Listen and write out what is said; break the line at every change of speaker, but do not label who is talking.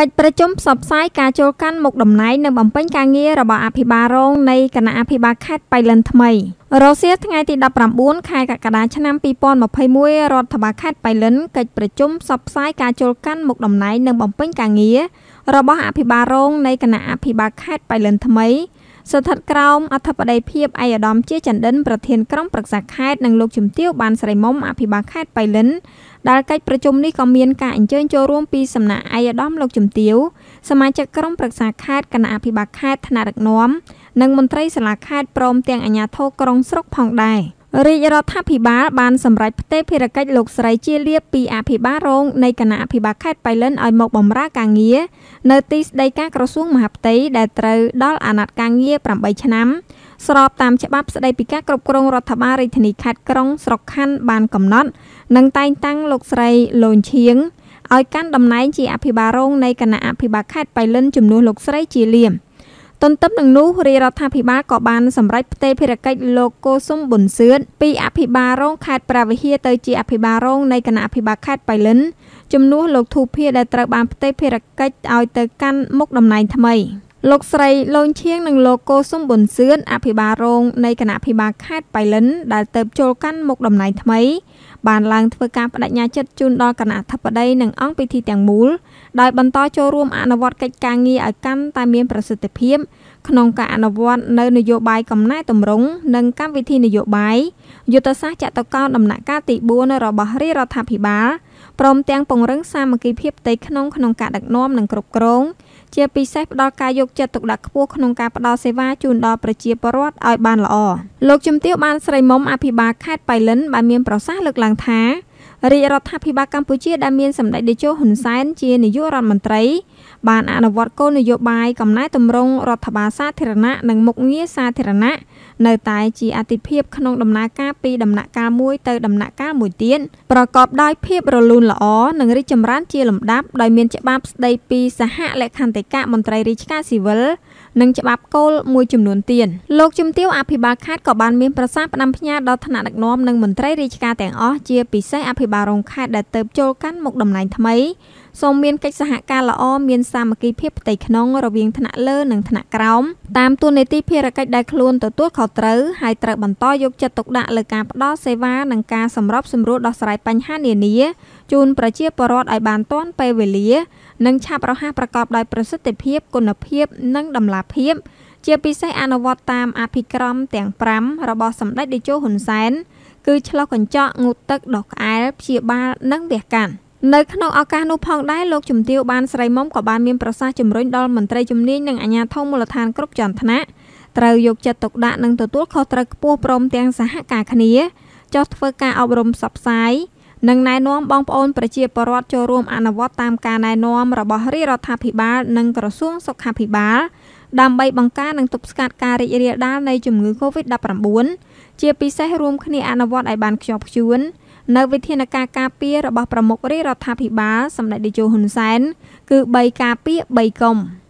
កិច្ចប្រជុំផ្សព្វផ្សាយការចូលកាន់មុខតំណែងនិងបំពេញការងាររបស់អភិបាលរងនៃគណៈអភិបាលខេត្តប៉ៃលិនថ្មីរសៀលថ្ងៃទី19ខែកក្កដាឆ្នាំ2021រដ្ឋបាលខេត្តប៉ៃលិនកិច្ចប្រជុំផ្សព្វផ្សាយការចូលកាន់មុខតំណែងនិងបំពេញការងាររបស់អភិបាលរងនៃគណៈអភិបាលខេត្តប៉ៃលិនថ្មីស្ថិតក្រោមអធិបតីភាពឯកឧត្តមជាចន្ទិនប្រធានក្រុមប្រឹក្សាខេត្តនិងលោកជំទាវ បានស្រីមុំអភិបាលខេត្តប៉ៃលិនដែលកិច្ចប្រជុំនេះក៏មានការអញ្ជើញចូលរួមពីសំណាក់ឯកឧត្តមលោកជំទាវសមាជិកក្រុមប្រឹក្សាខេត្តគណៈអភិបាលខេត្តថ្នាក់ដឹកនាំនិងមន្ត្រីសាលាខេត្តព្រមទាំងអាជ្ញាធរក្រុងស្រុកផងដែរ។រាជរដ្ឋាភិបាលបានសម្រេចផ្ទេរភារកិច្ចលោកស្រីជាលាភពីអភិបាលរងនៃគណៈអភិបាលខេត្តប៉ៃលិនឱ្យមកបម្រើការងារនៅទីស្តីការក្រសួងមហាផ្ទៃដែលត្រូវដល់អាណត្តិការងារ8ឆ្នាំស្របតាមច្បាប់ស្តីពីការគ្រប់គ្រងរដ្ឋបាលរាជធានីខេត្តក្រុងស្រុកខណ្ឌបានកំណត់ និងតែងតាំងលោកស្រីលូនឈៀងឱ្យកាន់តំណែងជាអភិបាលរងនៃគណៈអភិបាលខេត្តប៉ៃលិនជំនួសលោកស្រី ជាលាភទន្ទឹមនឹងនោះរាជរដ្ឋាភិបាលក៏បានសម្រេចផ្ទេរភារកិច្ចលោកកូស៊ុមប៊ុនសឿតពីអភិបាលរងខេត្តព្រះវិហារទៅជាអភិបាលរងនៃគណៈអភិបាលខេត្តប៉ៃលិនជំនួសលោកធូភាដែលត្រូវបានផ្ទេរភារកិច្ចឱ្យទៅកាន់មុខតំណែងថ្មីលោកស្រីលូនឈៀងនិងលោកកូស៊ុមប៊ុនសឿនអភិបាលរងនៃគណៈអភិបាលខេត្តប៉ៃលិនដែលទៅចូលកាន់មុខតំណែងថ្មីបានឡើងធ្វើការបដិញ្ញាចិត្តជូនដល់គណៈអធិបតី និងអង្គពិធីទាំងមូលដោយបន្តចូលរួម អនុវត្តកិច្ចការងារឲ្យកាន់តែមានប្រសិទ្ធភាពក្នុងការអនុវត្តនៅនយោបាយកំណែតម្រង់និងកម្មវិធីនយោបាយយុទ្ធសាស្ត្រចតុកោណដំណាក់កាលទី4របស់រាជរដ្ឋាភិបាលព្រមទាំងពង្រឹងសាមគ្គីភាពផ្ទៃក្នុងក្នុងការដឹកនាំនិងគ្រប់គ្រងជាពិសេសផ្ដល់ការយកចិត្តទុកដាក់ខ្ពស់ក្នុងការផ្ដល់សេវាជូនដល់ប្រជាពលរដ្ឋឱ្យបានល្អលោកជំទាវបានស្រីមុំអភិបាលខេត្តប៉ៃលិន បានមានប្រសាសន៍លើកឡើងថារាជរដ្ឋាភិបាលកម្ពុជាដែលមានសម្ដេចតេជោហ៊ុនសែនជានាយករដ្ឋមន្ត្រី បានអនុវត្តគោលនយោបាយកំណែទម្រង់រដ្ឋបាលសាធារណៈនិងមុខងារសាធារណៈនៅតែជាអាទិភាពក្នុងដំណើរការពីដំណាក់កាលមួយទៅដំណាក់កាលមួយទៀតប្រកបដោយភាពរលូនល្អនិងរីកចម្រើនជាលំដាប់ដោយមានច្បាប់ស្ដីពីសហលេខាធិការមន្ត្រីរាជការស៊ីវិលនិងច្បាប់គោលមួយចំនួនទៀតលោកជំទាវអភិបាលខេត្តក៏បានមានប្រសាសន៍ផ្ដាំផ្ញើដល់ថ្នាក់ដឹកនាំនិងមន្ត្រីរាជការទាំងអស់ជាពិសេសអភិបាលរងខេត្តដែលទើបចូលកាន់មុខតំណែងថ្មីសូមមានកិច្ចសហការល្អមានសាមគ្គីភាពផ្ទៃក្នុង រវាងថ្នាក់លើនិងថ្នាក់ក្រោមតាមតួនាទីភារកិច្ចដែលខ្លួនទទួលខុសត្រូវហើយត្រូវបន្តយកចិត្តទុកដាក់លើការផ្ដល់សេវា និងការសម្របសម្រួលដោះស្រាយបញ្ហានានាជូនប្រជាពលរដ្ឋឲ្យបានទាន់ពេលវេលានិងឆាប់រហ័សប្រកបដោយប្រសិទ្ធភាពគុណភាព និងតម្លាភាព ជាពិសេសអនុវត្តតាមអភិក្រម ទាំង5របស់សម្ដេចតេជោហ៊ុនសែនគឺឆ្លុះកញ្ចក់ងូតទឹកដុសក្អែលព្យាបាលនិងវះកាត់នៅ ក្នុងឱកាសនោះផងដែរលោកជំទាវបាន ស្រីមុំក៏បានមានប្រសាសន៍ជំរុញដល់មន្ត្រីជំនាញនិងអាជ្ញាធរមូលដ្ឋានគ្រប់ជាន់ថ្នាក់ត្រូវយកចិត្តទុកដាក់និងទទួលខុសត្រូវខ្ពស់ព្រមទាំងសហការគ្នាចុះធ្វើការអប់រំផ្សព្វផ្សាយនិងណែនាំបងប្អូនប្រជាពលរដ្ឋចូលរួមអនុវត្តតាមការណែនាំរបស់រាជរដ្ឋាភិបាលនិងក្រសួងសុខាភិបាលដើម្បីបង្ការនិងទប់ស្កាត់ការរីករាលដាលនៃជំងឺ Covid-19 ជាពិសេសរួមគ្នាអនុវត្តឱ្យបានខ្ជាប់ខ្ជួននៅវិធានការការពាររបស់ប្រមុខរាជរដ្ឋាភិបាលសម្ដេចតេជោហ៊ុនសែនគឺ៣ការពារ៣កុំ។